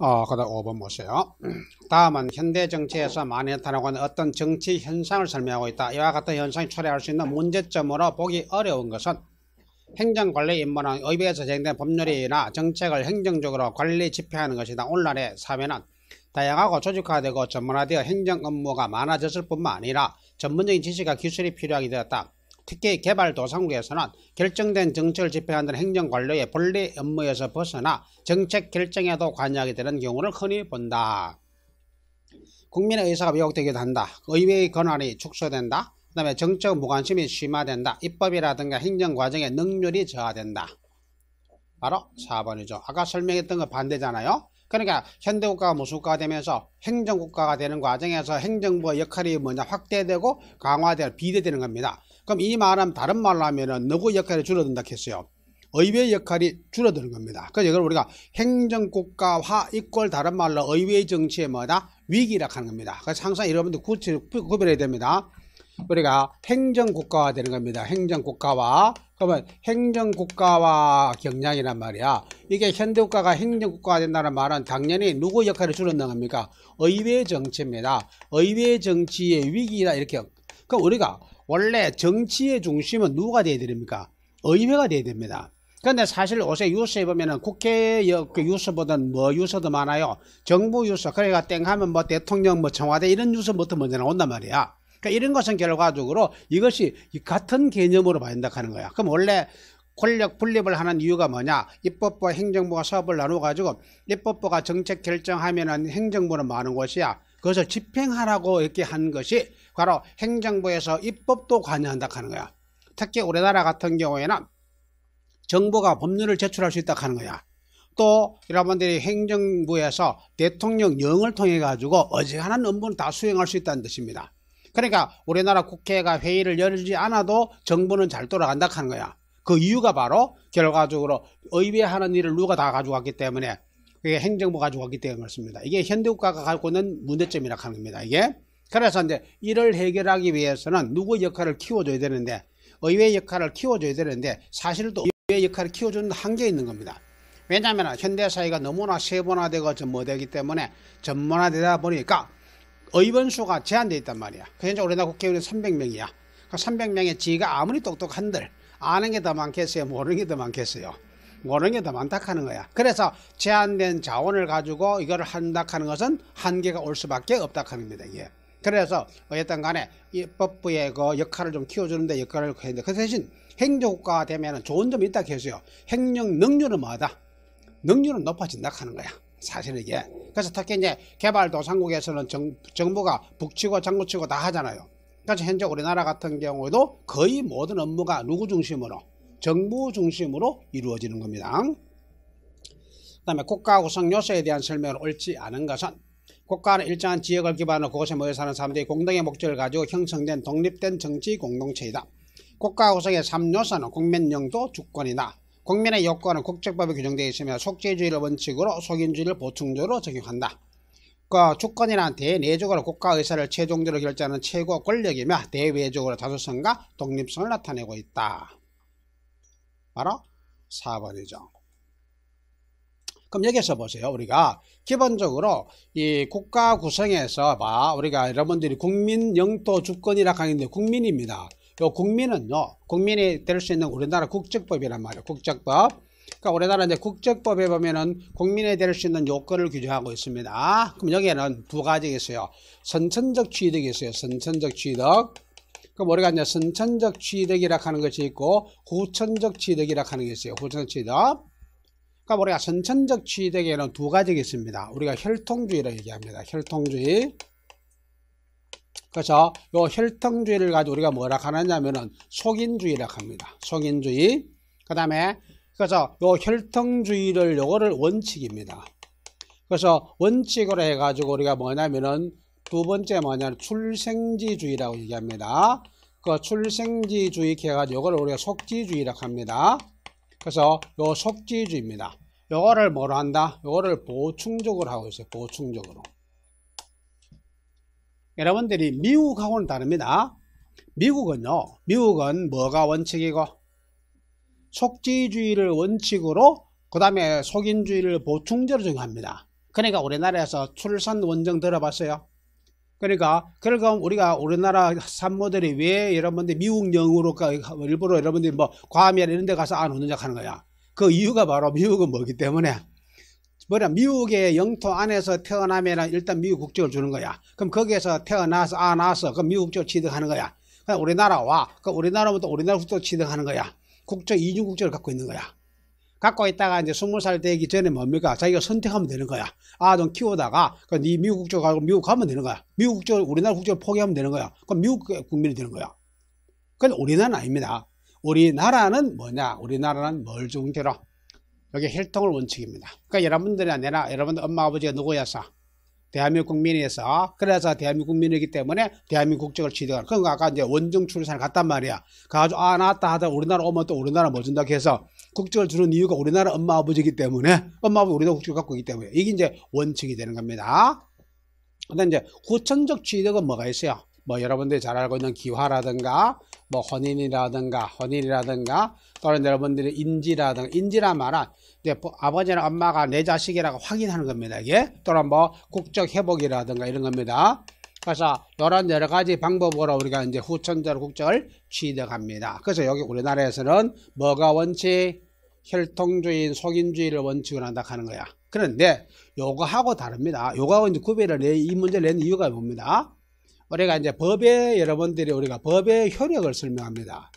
어, 그다 음 5번 보세요. 다음은 현대 정치에서 많이 나타나고 있는 어떤 정치 현상을 설명하고 있다. 이와 같은 현상이 초래할 수 있는 문제점으로 보기 어려운 것은 행정관리 임무는 의회에서 제정된 법률이나 정책을 행정적으로 관리 집행하는 것이다. 오늘날의 사회는 다양하고 조직화되고 전문화되어 행정 업무가 많아졌을 뿐만 아니라 전문적인 지식과 기술이 필요하게 되었다. 특히 개발도상국에서는 결정된 정책을 집행하는 행정관료의 본래 업무에서 벗어나 정책 결정에도 관여하게 되는 경우를 흔히 본다. 국민의 의사가 왜곡되기도 한다. 의회의 권한이 축소된다. 그 다음에 정적 무관심이 심화된다. 입법이라든가 행정과정의 능률이 저하된다. 바로 4번이죠. 아까 설명했던 거 반대잖아요. 그러니까 현대국가가 무수국가가 되면서 행정국가가 되는 과정에서 행정부의 역할이 뭐냐 확대되고 강화되어 비대되는 겁니다. 그럼 이 말은 다른 말로 하면은 누구 역할이 줄어든다 했어요. 의회 역할이 줄어드는 겁니다. 그래서 이걸 우리가 행정국가화 이꼴 다른 말로 의회 정치의 뭐다 위기라 하는 겁니다. 그래서 항상 여러분들 구별해야 됩니다. 우리가 행정국가화 되는 겁니다. 행정국가화. 그러면 행정국가화 경향이란 말이야. 이게 현대국가가 행정국가화 된다는 말은 당연히 누구 역할을 줄어든다 합니까? 의회 정치입니다. 의회 정치의 위기라 이렇게 그럼 우리가 원래 정치의 중심은 누가 돼야 됩니까? 의회가 돼야 됩니다. 근데 사실 요새 뉴스에 보면은 국회 그 뉴스보다는 뭐 뉴스도 많아요. 정부 뉴스, 그러니까 땡 하면 뭐 대통령, 뭐 청와대 이런 뉴스부터 먼저 나온단 말이야. 그러니까 이런 것은 결과적으로 이것이 같은 개념으로 봐야 된다 하는 거야. 그럼 원래 권력 분립을 하는 이유가 뭐냐 입법부와 행정부가 사업을 나눠가지고 입법부가 정책 결정하면 은 행정부는 많은 뭐 것이야 그것을 집행하라고 이렇게 한 것이 바로 행정부에서 입법도 관여한다 하는 거야. 특히 우리나라 같은 경우에는 정부가 법률을 제출할 수 있다 하는 거야. 또 여러분들이 행정부에서 대통령령을 통해 가지고 어지간한 업무는 다 수행할 수 있다는 뜻입니다. 그러니까 우리나라 국회가 회의를 열지 않아도 정부는 잘 돌아간다 하는 거야. 그 이유가 바로 결과적으로 의회하는 일을 누가 다가져왔기 때문에 그게 행정부 가져왔기 때문에 그렇습니다. 이게 현대국가가 갖고 있는 문제점이라 고 하는 겁니다. 이게 그래서 이제 이를 해결하기 위해서는 누구 역할을 키워줘야 되는데 의회 역할을 키워줘야 되는데 사실 도 의회 역할을 키워주는 한계 있는 겁니다. 왜냐하면 현대사회가 너무나 세분화되고 전문되기 때문에 전문화되다 보니까 의원수가 제한되어 있단 말이야. 그 현재 우리나라 국회의원이 300명이야. 그 300명의 지가 아무리 똑똑한들 아는 게 더 많겠어요? 모르는 게 더 많겠어요? 모르는 게 더 많다 하는 거야. 그래서 제한된 자원을 가지고 이걸 한다 하는 것은 한계가 올 수밖에 없다 하는 겁니다. 이게. 그래서 어쨌든 간에 이 법부의 그 역할을 좀 키워주는데 역할을 했는데 그 대신 행정국가가 되면 좋은 점이 있다 계세요. 행정 능률은 뭐다? 능률은 높아진다 하는 거야. 사실 이게. 그래서 특히 이제 개발도상국에서는 정, 정부가 북치고 장구치고 다 하잖아요. 그래서 현재 우리나라 같은 경우에도 거의 모든 업무가 누구 중심으로? 정부 중심으로 이루어지는 겁니다. 그 다음에 국가 구성 요소에 대한 설명을 옳지 않은 것은 국가는 일정한 지역을 기반으로 그곳에 모여 사는 사람들이 공동의 목적을 가지고 형성된 독립된 정치 공동체이다. 국가 구성의 3요소는 국민 영도 주권이다. 국민의 요건은 국제법에 규정되어 있으며 속죄주의를 원칙으로 속인주의를 보충적으로 적용한다. 그 주권이란 대내적으로 국가 의사를 최종적으로 결정하는 최고 권력이며 대외적으로 자수성과 독립성을 나타내고 있다. 바로 4번이죠. 그럼 여기서 보세요. 우리가 기본적으로 이 국가 구성에서 봐 우리가 여러분들이 국민 영토 주권이라 하는데 국민입니다. 요 국민은요. 국민이 될 수 있는 우리나라 국적법이란 말이에요. 국적법. 그러니까 우리나라 이제 국적법에 보면은 국민이 될 수 있는 요건을 규정하고 있습니다. 그럼 여기에는 두 가지가 있어요. 선천적 취득이 있어요. 선천적 취득. 그럼 우리가 이제 선천적 취득이라 고 하는 것이 있고 후천적 취득이라 고 하는 게 있어요. 후천적 취득. 그러니까 우리가 선천적 취득에는 두 가지가 있습니다. 우리가 혈통주의라 얘기합니다. 혈통주의. 그렇죠? 이 혈통주의를 가지고 우리가 뭐라 하느냐면은 속인주의라 고 합니다. 속인주의. 그다음에 그래서 이 혈통주의를 요거를 원칙입니다. 그래서 원칙으로 해 가지고 우리가 뭐냐면은 두 번째 뭐냐면 출생지주의라고 얘기합니다. 그 출생지주의 해가지고 요걸 우리가 속지주의라고 합니다. 그래서 요 속지주의입니다. 요거를 뭐로 한다? 요거를 보충적으로 하고 있어요. 보충적으로. 여러분들이 미국하고는 다릅니다. 미국은요. 미국은 뭐가 원칙이고? 속지주의를 원칙으로 그 다음에 속인주의를 보충제로 정합니다. 그러니까 우리나라에서 출산 원정 들어봤어요. 그러니까 그럼 우리가 우리나라 산모들이 왜 여러분들 미국 영어로 일부러 여러분들이 뭐 과미나 이런 데 가서 안오는냐 하는 거야. 그 이유가 바로 미국은 뭐기 때문에 뭐냐 미국의 영토 안에서 태어나면 일단 미국 국적을 주는 거야. 그럼 거기에서 태어나서 아 나서 그 미국 국적 취득하는 거야. 그냥 우리나라 와. 그 우리나라부터 우리나라 국적 취득하는 거야. 국적 이중 국적을 갖고 있는 거야. 갖고 있다가 이제 스무 살 되기 전에 뭡니까? 자기가 선택하면 되는 거야. 아좀 키우다가 그네 미국 국적 가고 미국 가면 되는 거야. 미국 국적 우리나라 국적을 포기하면 되는 거야. 그럼 미국 국민이 되는 거야. 그건 우리나라는 아닙니다. 우리나라는 뭐냐? 우리나라는 뭘 중대로? 여기 혈통을 원칙입니다. 그러니까 여러분들이 아니라 여러분들 엄마 아버지가 누구였어? 대한민국 국민이어서 그래서 대한민국 국민이기 때문에 대한민국 국적을 취득하는 그건 아까 이제 원정 출산을 갔단 말이야 가가지고 아 나왔다 하다 우리나라 오면 또 우리나라 뭐 준다고 해서 국적을 주는 이유가 우리나라 엄마 아버지기 이 때문에 엄마 아버지 우리나라 국적을 갖고 있기 때문에 이게 이제 원칙이 되는 겁니다 근데 이제 후천적 취득은 뭐가 있어요 뭐 여러분들이 잘 알고 있는 기화라든가 뭐 혼인이라든가 혼인이라든가 또는 여러분들이 인지라든가 인지란 말은 이제 아버지나 엄마가 내 자식이라고 확인하는 겁니다. 이게 또는 뭐 국적 회복이라든가 이런 겁니다. 그래서 이런 여러 가지 방법으로 우리가 이제 후천절 국적을 취득합니다. 그래서 여기 우리나라에서는 뭐가 원칙? 혈통주의, 속인주의를 원칙으로 한다 하는 거야. 그런데 요거하고 다릅니다. 요거하고 이제 구별을 내, 이 문제를 낸 이유가 뭡니다. 우리가 이제 법에 여러분들이 우리가 법의 효력을 설명합니다.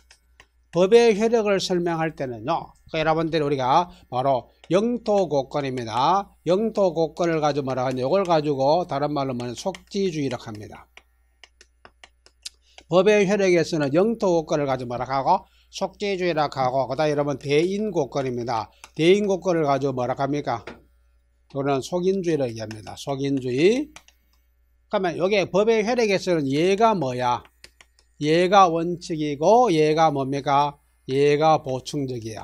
법의 효력을 설명할 때는요. 그 여러분들이 우리가 바로 영토고권입니다. 영토고권을 가지고 뭐라 하냐. 이걸 가지고 다른 말로 뭐냐. 속지주의라고 합니다. 법의 효력에서는 영토고권을 가지고 뭐라 하고 속지주의라고 하고 그다음 여러분 대인고권입니다. 대인고권을 가지고 뭐라 합니까? 이거는 속인주의를 얘기합니다. 속인주의 그러면 여기 법의 혈액에서는 얘가 뭐야? 얘가 원칙이고 얘가 뭡니까? 얘가 보충적이야.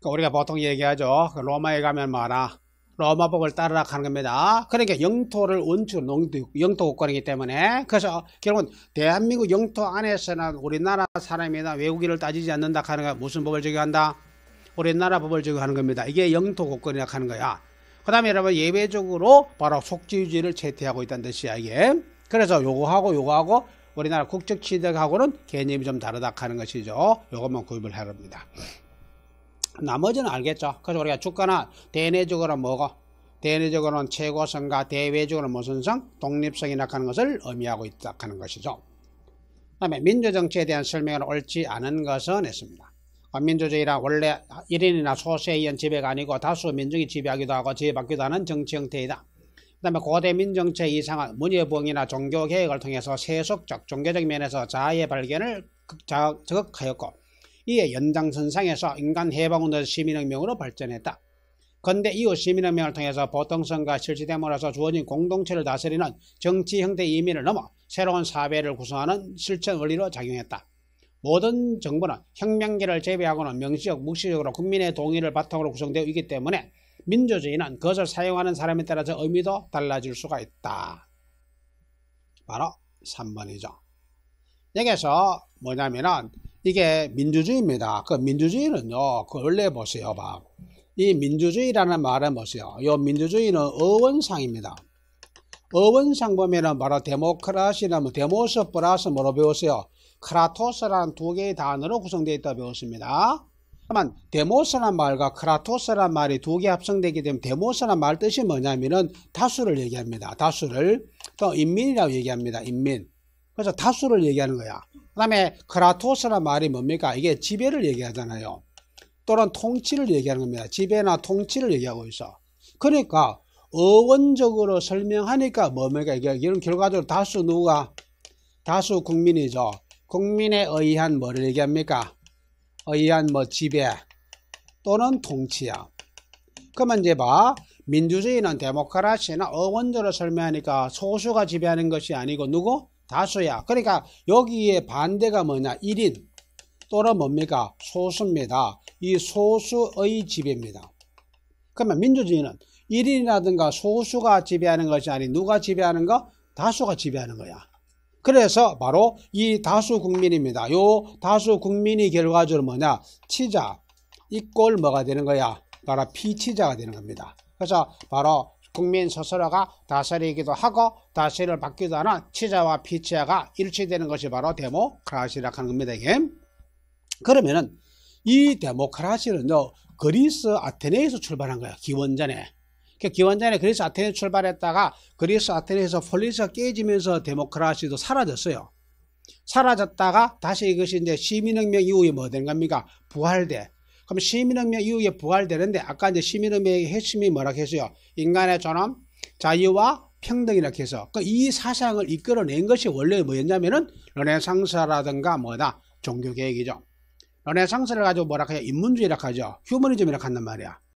그러니까 우리가 보통 얘기하죠. 그 로마에 가면 뭐라 로마법을 따르라 하는 겁니다. 그러니까 영토를 원칙 영토, 영토 국권이기 때문에 그래서 결국은 대한민국 영토 안에서는 우리나라 사람이나 외국인을 따지지 않는다 하는 거 무슨 법을 적용한다? 우리나라 법을 적용하는 겁니다. 이게 영토 국권이라 고 하는 거야. 그 다음에 여러분 예외적으로 바로 속지유지를 채택하고 있다는 뜻이야 이게 그래서 요거하고 요거하고 우리나라 국적취득하고는 개념이 좀 다르다 하는 것이죠 요것만 구입을 하랍니다 나머지는 알겠죠 그래서 우리가 주가나 대내적으로 뭐가 대내적으로는 최고성과 대외적으로는 무슨 성? 독립성이나 하는 것을 의미하고 있다 하는 것이죠. 그 다음에 민주정치에 대한 설명을 옳지 않은 것은 했습니다. 반민주주의란 원래 1인이나 소수에 의한 지배가 아니고 다수 민중이 지배하기도 하고 지배받기도 하는 정치 형태이다. 그 다음에 고대 민정체 이상한 문예부흥이나 종교개혁을 통해서 세속적, 종교적 면에서 자아의 발견을 적극하였고 이에 연장선상에서 인간해방운동 시민혁명으로 발전했다. 건데 이후 시민혁명을 통해서 보통성과 실질됨으로써 주어진 공동체를 다스리는 정치 형태 이민을 넘어 새로운 사회를 구성하는 실천 원리로 작용했다. 모든 정부는 혁명기를 재배하고는 명시적, 묵시적으로 국민의 동의를 바탕으로 구성되어 있기 때문에 민주주의는 그것을 사용하는 사람에 따라서 의미도 달라질 수가 있다. 바로 3번이죠. 여기서 뭐냐면은 이게 민주주의입니다. 그 민주주의는요, 그 원래 보세요. 봐. 이 민주주의라는 말은 보세요. 이 민주주의는 어원상입니다. 어원상 보면은 바로 데모크라시나 데모스 플러스 뭐로 배우세요? 크라토스라는 두 개의 단어로 구성되어 있다 배웠습니다. 다만 데모스라는 말과 크라토스라는 말이 두 개합성되게 되면 데모스라는말 뜻이 뭐냐면은 다수를 얘기합니다. 다수를 또 인민이라고 얘기합니다. 인민. 그래서 다수를 얘기하는 거야. 그다음에 크라토스라는 말이 뭡니까? 이게 지배를 얘기하잖아요. 또는 통치를 얘기하는 겁니다. 지배나 통치를 얘기하고 있어. 그러니까 어원적으로 설명하니까 뭡니까? 이런 결과적으로 다수 누가 다수 국민이죠. 국민에 의한 뭐를 얘기합니까? 의한 뭐 지배 또는 통치야. 그러면 이제 봐. 민주주의는 데모크라시나 어원조를 설명하니까 소수가 지배하는 것이 아니고 누구? 다수야. 그러니까 여기에 반대가 뭐냐? 1인 또는 뭡니까? 소수입니다. 이 소수의 지배입니다. 그러면 민주주의는 1인이라든가 소수가 지배하는 것이 아닌 누가 지배하는 거? 다수가 지배하는 거야. 그래서 바로 이 다수 국민입니다. 요 다수 국민이 결과적으로 뭐냐? 치자 이꼴 뭐가 되는 거야? 바로 피치자가 되는 겁니다. 그래서 바로 국민 스스로가 다스리기도 하고 다스림을 받기도 하는 치자와 피치자가 일치되는 것이 바로 데모크라시라고 하는 겁니다. 이게. 그러면은 이 데모크라시는요 그리스 아테네에서 출발한 거야 기원전에 기원전에 그리스 아테네 출발했다가 그리스 아테네에서 폴리스가 깨지면서 데모크라시도 사라졌어요. 사라졌다가 다시 이것이 이제 시민혁명 이후에 뭐 되는 겁니까? 부활돼 그럼 시민혁명 이후에 부활되는데 아까 이제 시민혁명의 핵심이 뭐라고 했어요? 인간의 존엄, 자유와 평등이라고 해서 그이 사상을 이끌어낸 것이 원래 뭐였냐면은 르네상스라든가 뭐다 종교개혁이죠. 르네상스를 가지고 뭐라 해요? 인문주의라 하죠. 휴머니즘이라 한단 말이야.